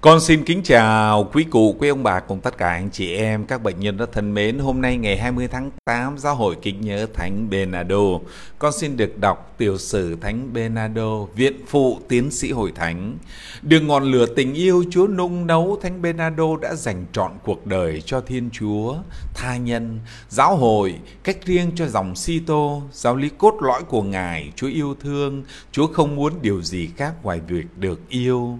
Con xin kính chào quý cụ, quý ông bà cùng tất cả anh chị em, các bệnh nhân rất thân mến. Hôm nay ngày 20 tháng 8, Giáo hội kính nhớ Thánh Bernardo. Con xin được đọc tiểu sử Thánh Bernardo, viện phụ tiến sĩ hội thánh. Đường ngọn lửa tình yêu Chúa nung nấu, Thánh Bernardo đã dành trọn cuộc đời cho Thiên Chúa, tha nhân, giáo hội, cách riêng cho dòng si tô, giáo lý cốt lõi của Ngài, Chúa yêu thương, Chúa không muốn điều gì khác ngoài việc được yêu.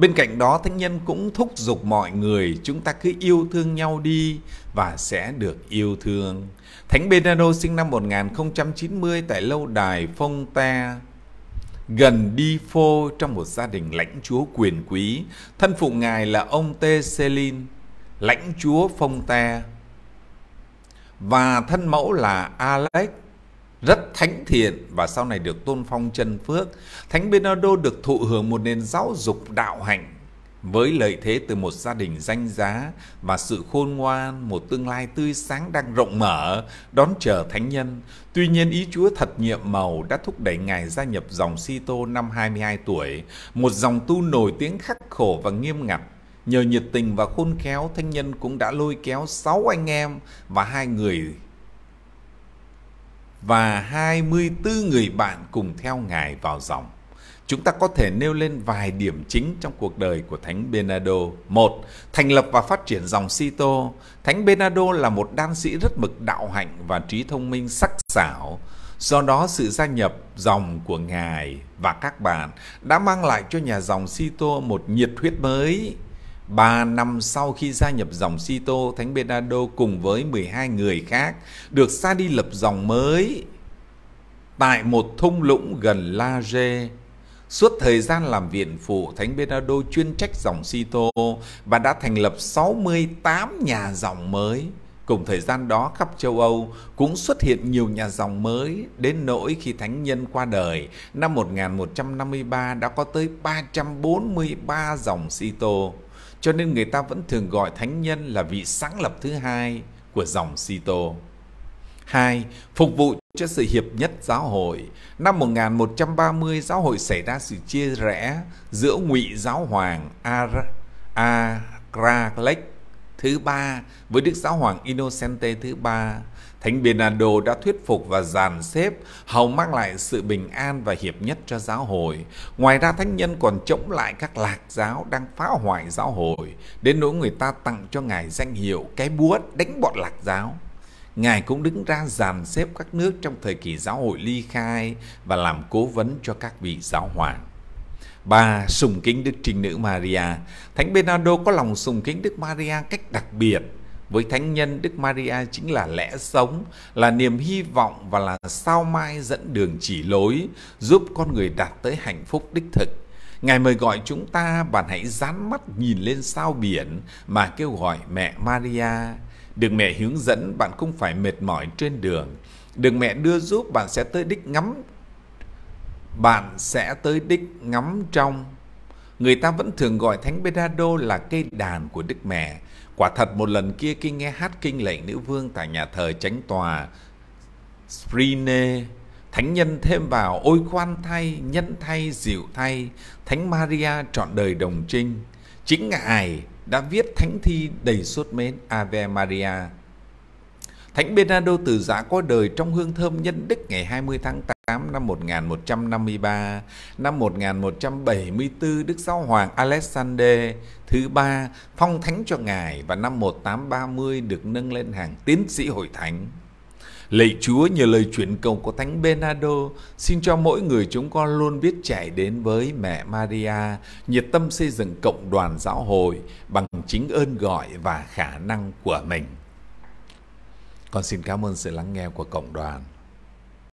Bên cạnh đó, Thánh Nhân cũng thúc giục mọi người chúng ta cứ yêu thương nhau đi và sẽ được yêu thương. Thánh Benano sinh năm 1090 tại lâu đài Phong Te, gần Đi Phô trong một gia đình lãnh chúa quyền quý. Thân phụ ngài là ông Tê Selin, lãnh chúa Phong Te. Và thân mẫu là Alex rất thánh thiện và sau này được tôn phong chân phước. Thánh Bernardo được thụ hưởng một nền giáo dục đạo hạnh với lợi thế từ một gia đình danh giá và sự khôn ngoan, một tương lai tươi sáng đang rộng mở, đón chờ thánh nhân. Tuy nhiên ý Chúa thật nhiệm màu đã thúc đẩy Ngài gia nhập dòng Sito năm 22 tuổi, một dòng tu nổi tiếng khắc khổ và nghiêm ngặt. Nhờ nhiệt tình và khôn khéo, thánh nhân cũng đã lôi kéo sáu anh em và hai người và 24 người bạn cùng theo Ngài vào dòng. Chúng ta có thể nêu lên vài điểm chính trong cuộc đời của Thánh Bernardo. Một, thành lập và phát triển dòng Sito. Thánh Bernardo là một đan sĩ rất mực đạo hạnh và trí thông minh sắc sảo. Do đó sự gia nhập dòng của Ngài và các bạn đã mang lại cho nhà dòng Sito một nhiệt huyết mới 3 năm sau khi gia nhập dòng Sito, Thánh Bernardo cùng với 12 người khác được xa đi lập dòng mới tại một thung lũng gần La Rê. Suốt thời gian làm viện phụ, Thánh Bernardo chuyên trách dòng Sito và đã thành lập 68 nhà dòng mới. Cùng thời gian đó khắp châu Âu cũng xuất hiện nhiều nhà dòng mới đến nỗi khi thánh nhân qua đời năm 1153 đã có tới 343 dòng Sito. Cho nên người ta vẫn thường gọi thánh nhân là vị sáng lập thứ hai của dòng Sito. 2. Phục vụ cho sự hiệp nhất giáo hội. Năm 1130, giáo hội xảy ra sự chia rẽ giữa ngụy giáo hoàng Ar Agralek thứ ba với Đức Giáo Hoàng Innocente thứ ba. Thánh Bernardo đã thuyết phục và dàn xếp hầu mang lại sự bình an và hiệp nhất cho giáo hội. Ngoài ra thánh nhân còn chống lại các lạc giáo đang phá hoại giáo hội, đến nỗi người ta tặng cho ngài danh hiệu cái búa đánh bọn lạc giáo. Ngài cũng đứng ra dàn xếp các nước trong thời kỳ giáo hội ly khai và làm cố vấn cho các vị giáo hoàng. Ba, sùng kính Đức Trinh Nữ Maria. Thánh Bernardo có lòng sùng kính Đức Maria cách đặc biệt. Với thánh nhân, Đức Maria chính là lẽ sống, là niềm hy vọng và là sao mai dẫn đường chỉ lối, giúp con người đạt tới hạnh phúc đích thực. Ngài mời gọi chúng ta, bạn hãy dán mắt nhìn lên sao biển mà kêu gọi mẹ Maria. Được mẹ hướng dẫn, bạn không phải mệt mỏi trên đường. Được mẹ đưa giúp, bạn sẽ tới đích ngắm bạn sẽ tới đích ngắm trong. Người ta vẫn thường gọi Thánh Bernardo là cây đàn của Đức Mẹ. Quả thật một lần kia khi nghe hát kinh lệnh nữ vương tại nhà thờ chánh tòa Sprine, Thánh nhân thêm vào ôi khoan thay, nhân thay, dịu thay, Thánh Maria trọn đời đồng trinh. Chính Ngài đã viết thánh thi đầy suốt mến Ave Maria. Thánh Bernardo từ giã có đời trong hương thơm nhân đức ngày 20 tháng 8. 8, năm 1153, năm 1174 Đức Giáo hoàng Alexander thứ ba phong thánh cho ngài và năm 1830 được nâng lên hàng tiến sĩ hội thánh. Lạy Chúa nhờ lời chuyển cầu của Thánh Bernardo, xin cho mỗi người chúng con luôn biết chạy đến với mẹ Maria, nhiệt tâm xây dựng cộng đoàn giáo hội bằng chính ơn gọi và khả năng của mình. Con xin cảm ơn sự lắng nghe của cộng đoàn.